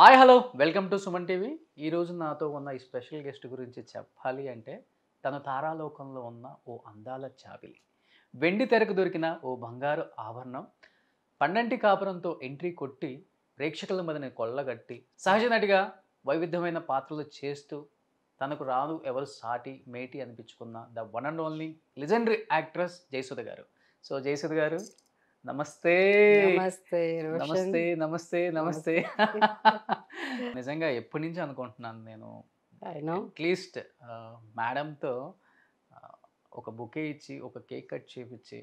Hi hello welcome to Suman TV ఈరోజు నాతో ఉన్న ఈ స్పెషల్ గెస్ట్ గురించి చెప్పాలి అంటే తన తారాలోకంలో ఉన్న ఓ అందాల చాబిలి వెండి తెరకు దొరికిన ఓ బంగారు ఆభరణం పండంటి కాపురంతో ఎంట్రీ కొట్టి ప్రేక్షకుల మీదని కొల్లగట్టి సహజ నటిగా వైవిధ్యమైన పాత్రలు చేస్తూ తనకు రాదు ఎవరు సాటి మేటి అనిపించుకున్న the one and only legendary actress Jayasudha garu so Jayasudha గారు నమస్తే నమస్తే నమస్తే నమస్తే నమస్తే నిజంగా ఎప్పటి నుంచి అనుకుంటున్నాను నేను అట్లీస్ట్ మేడంతో ఒక బుకే ఇచ్చి ఒక కేక్ కట్ చేపించి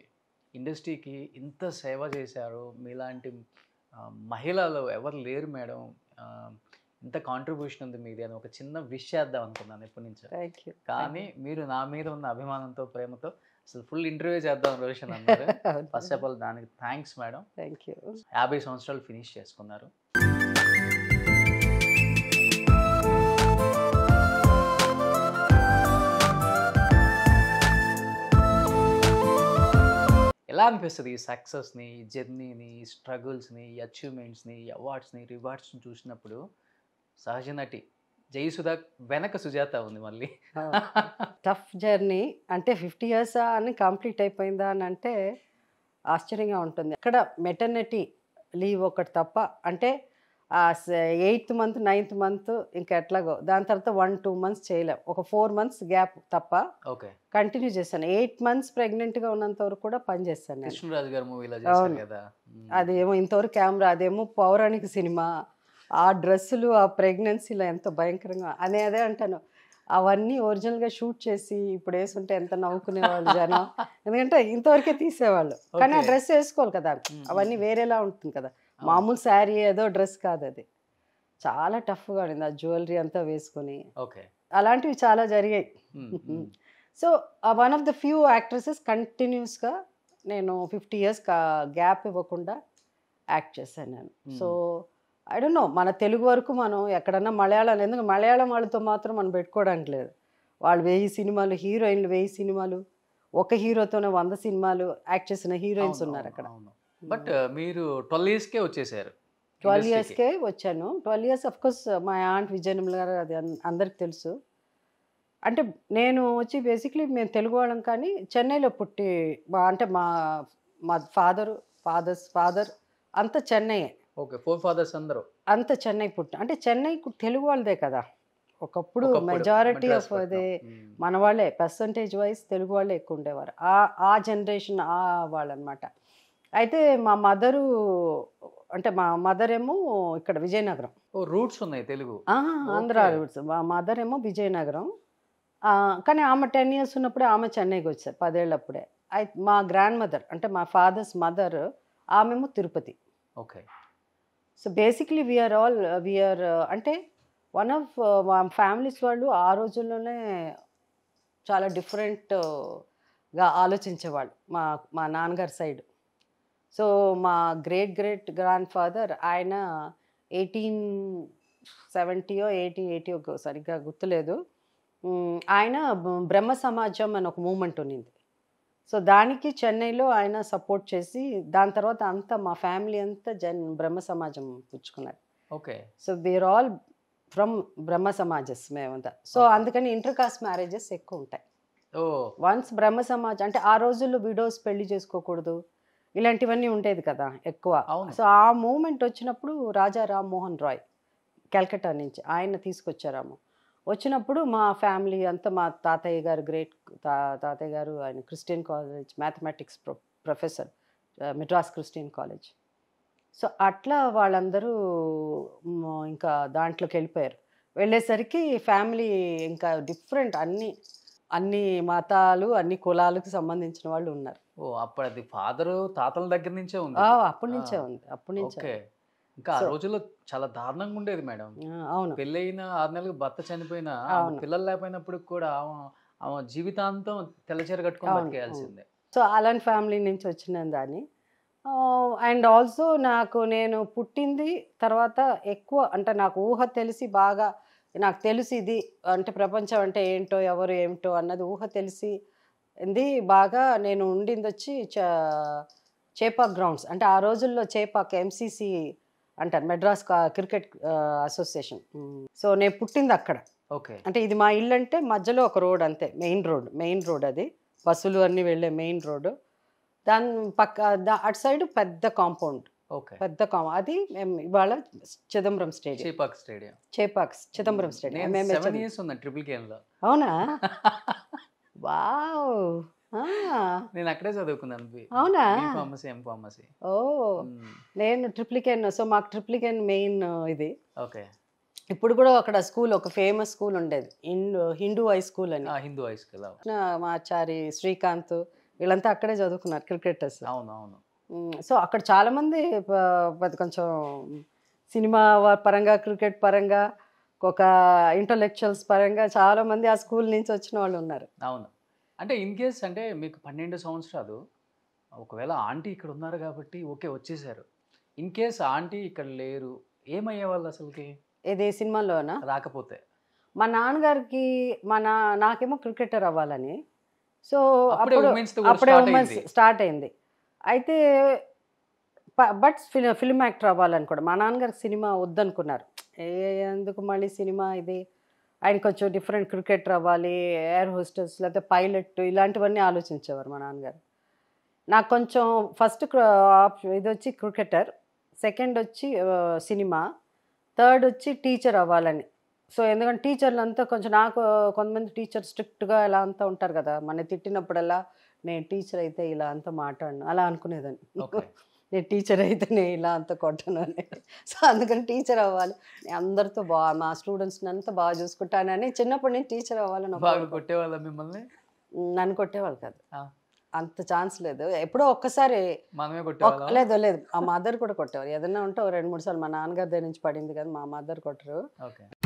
ఇండస్ట్రీకి ఇంత సేవ చేశారు మీలాంటి మహిళలు ఎవరు లేరు మేడం ఇంత కాంట్రిబ్యూషన్ ఉంది మీది అని ఒక చిన్న విష్ చేద్దాం అనుకున్నాను ఎప్పటి నుంచో కానీ మీరు నా మీద ఉన్న అభిమానంతో ప్రేమతో అసలు ఫుల్ ఇంటర్వ్యూ చేద్దాం రోషన్ అన్నారు ఫస్ట్ ఆఫ్ ఆల్ దానికి థ్యాంక్స్ మేడం థ్యాంక్ యూ యాభై సంవత్సరాలు ఫినిష్ చేసుకున్నారు ఎలా అనిపిస్తుంది ఈ సక్సెస్ని ఈ జర్నీని ఈ స్ట్రగుల్స్ని ఈ అచీవ్మెంట్స్ని ఈ అవార్డ్స్ని రివార్డ్స్ని చూసినప్పుడు సహజ నటి జయసుధ వెనక సుజాత ఉంది మళ్ళీ టఫ్ జర్నీ అంటే ఫిఫ్టీ ఇయర్స్ అని కంప్లీట్ అయిపోయిందా అని అంటే ఆశ్చర్యంగా ఉంటుంది అక్కడ మెటర్నిటీ లీవ్ ఒకటి తప్ప అంటే ఎయిత్ మంత్ నైన్త్ మంత్ ఇంకా ఎట్లాగో దాని తర్వాత వన్ టూ మంత్స్ చేయలేం ఒక ఫోర్ మంత్స్ గ్యాప్ తప్ప ఓకే కంటిన్యూ చేశాను ఎయిట్ మంత్స్ ప్రెగ్నెంట్గా ఉన్నంత వరకు కూడా పని చేస్తాను మూవీలో అదేమో ఇంతవరకు కెమెరా అదేమో పౌరాణిక సినిమా ఆ డ్రెస్సులు ఆ ప్రెగ్నెన్సీలో ఎంత భయంకరంగా అనే అదే అంటాను అవన్నీ ఒరిజినల్గా షూట్ చేసి ఇప్పుడు వేసుంటే ఎంత నవ్వుకునేవాళ్ళు జనం ఎందుకంటే ఇంతవరకే తీసేవాళ్ళు కానీ ఆ డ్రెస్ వేసుకోవాలి కదా అవన్నీ వేరేలా ఉంటుంది కదా మామూలు శారీ ఏదో డ్రెస్ కాదు అది చాలా టఫ్గా ఉండింది ఆ జ్యువెలరీ అంతా వేసుకొని ఓకే అలాంటివి చాలా జరిగాయి so one of the few actresses కంటిన్యూస్గా నేను ఫిఫ్టీ ఇయర్స్ గ్యాప్ ఇవ్వకుండా యాక్ట్ చేశాను నేను సో ఐ నో మన తెలుగు వరకు మనం ఎక్కడన్నా మలయాళం ఎందుకు మలయాళం వాళ్ళతో మాత్రం మనం పెట్టుకోవడానికి లేదు వాళ్ళు వెయ్యి సినిమాలు హీరోయిన్లు వెయ్యి సినిమాలు ఒక హీరోతోనే వంద సినిమాలు యాక్ట్ చేసిన హీరోయిన్స్ ఉన్నారు అక్కడ బట్ hmm. మీరు ట్వెల్వ్ ఇయర్స్కే వచ్చేసారు ట్వెల్వ్ ఇయర్స్కే వచ్చాను ట్వెల్వ్ ఇయర్స్ అఫ్ కోర్స్ మా ఆంట్ విజయనమ్మ గారు అది అందరికి తెలుసు అంటే నేను వచ్చి బేసిక్లీ మేము తెలుగు వాళ్ళం కానీ చెన్నైలో పుట్టి మా అంటే మా మా ఫాదరు ఫాదర్స్ ఫాదర్ అంతా చెన్నై ఓకే ఫోర్ ఫాదర్స్ అందరూ అంత చెన్నై పుట్టిన అంటే చెన్నై తెలుగు వాళ్ళదే కదా ఒకప్పుడు మెజారిటీ ఆఫ్ అదే మన వాళ్ళే పర్సంటేజ్ వైజ్ తెలుగు వాళ్ళే ఎక్కువ ఉండేవారు ఆ ఆ జనరేషన్ ఆ వాళ్ళనమాట అయితే మా మదరు అంటే మా మదర్ ఏమో ఇక్కడ విజయనగరం రూట్స్ ఉన్నాయి తెలుగు ఆంధ్ర రూట్స్ మా మదర్ ఏమో విజయనగరం కానీ ఆమె టెన్ ఇయర్స్ ఉన్నప్పుడే ఆమె చెన్నైకి వచ్చారు పదేళ్ళప్పుడే అయితే మా గ్రాండ్ మదర్ అంటే మా ఫాదర్స్ మదర్ ఆమెమో Tirupati okay so basically we're all we're అంటే వన్ ఆఫ్ uh, మా ఫ్యామిలీస్ వాళ్ళు ఆ రోజుల్లోనే చాలా డిఫరెంట్గా uh, ఆలోచించేవాళ్ళు మా మా నాన్నగారి సైడ్ సో మా గ్రేట్ గ్రేట్ గ్రాండ్ ఫాదర్ ఆయన ఎయిటీన్ సెవెంటీయో ఎయిటీన్ ఎయిటీ ఒక సరిగ్గా గుర్తులేదు ఆయన బ్రహ్మ సమాజం అని ఒక మూమెంట్ ఉన్నింది సో దానికి చెన్నైలో ఆయన సపోర్ట్ చేసి దాని తర్వాత అంతా మా ఫ్యామిలీ అంతా జన్ బ్రహ్మ సమాజం పుచ్చుకున్నారు okay so they're all from Brahmo సమాజస్ మేమంతా సో అందుకని ఇంటర్ కాస్ట్ మ్యారేజెస్ ఎక్కువ ఉంటాయి వన్స్ బ్రహ్మ సమాజం అంటే ఆ రోజుల్లో విడోస్ పెళ్లి చేసుకోకూడదు ఇలాంటివన్నీ ఉండేది కదా ఎక్కువ సో ఆ మూమెంట్ వచ్చినప్పుడు రాజా రామ్మోహన్ రాయ్ కలకట్టా నుంచి ఆయన తీసుకొచ్చారాము వచ్చినప్పుడు మా ఫ్యామిలీ అంతా మా తాతయ్య గారు గ్రేట్ తా తాతయ్య గారు ఆయన Christian college mathematics pro professor Madras Christian college so అట్లా వాళ్ళందరూ ఇంకా దాంట్లోకి వెళ్ళిపోయారు వెళ్ళేసరికి ఫ్యామిలీ ఇంకా డిఫరెంట్ అన్ని అన్ని మతాలు అన్ని కులాలకు సంబంధించిన వాళ్ళు ఉన్నారు ఓ అప్పుడు అది ఫాదరు తాతల దగ్గర నుంచే ఉంది అప్పటి నుంచే ఉంది అప్పటి నుంచే ఇంకా ఆ రోజుల్లో చాలా దారుణంగా ఉండేది మేడం అవును పెళ్ళైన ఆరు నెలలకు భర్త చనిపోయినా పిల్లలు లేకపోయినప్పుడు కూడా ఆమె జీవితాంతం తెల్లచీర కట్టుకొని సో అలాంటి ఫ్యామిలీ నుంచి వచ్చిన దాన్ని అండ్ ఆల్సో నాకు నేను పుట్టింది తర్వాత ఎక్కువ అంటే నాకు ఊహ తెలిసి బాగా నాకు తెలిసి ఇది అంటే ప్రపంచం అంటే ఏంటో ఎవరు ఏమిటో అన్నది ఊహ తెలిసి ఇది బాగా నేను ఉండింది వచ్చి చేపాక్ గ్రౌండ్స్ అంటే ఆ రోజుల్లో చేపాక్ ఎంసీసీ అంటారు మెడ్రాస్ క్రికెట్ అసోసియేషన్ సో నేను పుట్టింది అక్కడ ఓకే అంటే ఇది మా ఇల్లు అంటే మధ్యలో ఒక రోడ్ అంతే మెయిన్ రోడ్ మెయిన్ రోడ్ అది బస్సులు అన్నీ వెళ్ళే మెయిన్ రోడ్ దాని పక్క దా అటు సైడ్ పెద్ద కాంపౌండ్ ఓకే పెద్ద కామ అది మేము ఇవాళ Chidambaram stadium Chepauk stadium Chepauk Chidambaram stadium మేము అవునా వావ్ నేను అక్కడే చదువుకున్నాను అవునా ఫార్మసీ ఓ నేను ట్రిప్లికెన్ సో మాకు ట్రిప్లికెన్ మెయిన్ ఇది ఓకే ఇప్పుడు కూడా అక్కడ స్కూల్ ఒక ఫేమస్ స్కూల్ ఉండేది హిందూ హై స్కూల్ అని హిందూ హై స్కూల్ ఆచారి శ్రీకాంత్ వీళ్ళంతా అక్కడే చదువుకున్నారు క్రికెటర్స్ అవునవును సో అక్కడ చాలామంది కొంచెం సినిమా పరంగా క్రికెట్ పరంగా ఒక ఇంటలెక్చువల్స్ పరంగా చాలా మంది ఆ స్కూల్ నుంచి వచ్చిన వాళ్ళు ఉన్నారు అవును అంటే ఇన్ కేస్ అంటే మీకు పన్నెండు సంవత్సరాలు ఒకవేళ ఆంటీ ఇక్కడ ఉన్నారు కాబట్టి ఓకే వచ్చేసారు ఇన్ కేస్ ఆంటీ ఇక్కడ లేరు ఏమయ్యే వాళ్ళు అసలుకి ఏది సినిమాలోనా రాకపోతే మా నాన్నగారికి మా నా నాకేమో క్రికెటర్ అవ్వాలని సో అప్పుడే అప్పుడే ఉమెన్స్ స్టార్ట్ అయింది అయితే బట్ ఫిల్ ఫిల్మ్ యాక్టర్ అవ్వాలని కూడా మా నాన్నగారికి సినిమా వద్దనుకున్నారు ఏ ఎందుకు మళ్ళీ సినిమా ఇది ఆయన కొంచెం డిఫరెంట్ క్రికెటర్ అవ్వాలి ఎయిర్ హోస్టెస్ లేకపోతే పైలట్ ఇలాంటివన్నీ ఆలోచించేవారు మా నాన్నగారు నాకు కొంచెం ఫస్ట్ ఇది వచ్చి క్రికెటర్ సెకండ్ వచ్చి సినిమా థర్డ్ వచ్చి టీచర్ అవ్వాలని సో ఎందుకంటే టీచర్లు అంతా కొంచెం నాకు కొంతమంది టీచర్ స్ట్రిక్ట్గా ఇలా అంతా ఉంటారు కదా మన తిట్టినప్పుడల్లా నేను టీచర్ అయితే ఇలా అంతా మాట్లాడను అలా అనుకునేదాన్ని నేను టీచర్ అయితేనే ఇలా అంత కొట్టను అని సో అందుకని టీచర్ అవ్వాలి అందరితో బాగా మా స్టూడెంట్స్ అంతా బాగా చూసుకుంటానని చిన్నప్పుడు నేను టీచర్ అవ్వాలని బాగా కొట్టేవాళ్ళ మిమ్మల్ని నన్ను కొట్టేవాళ్ళు కాదు అంత ఛాన్స్ లేదు ఎప్పుడో ఒక్కసారి లేదు లేదు మా మదర్ కూడా కొట్టేవారు ఏదైనా ఉంటే రెండు మూడు సార్లు మా నాన్నగారి దగ్గర నుంచి పడింది కదా మా మదర్ కొట్టరు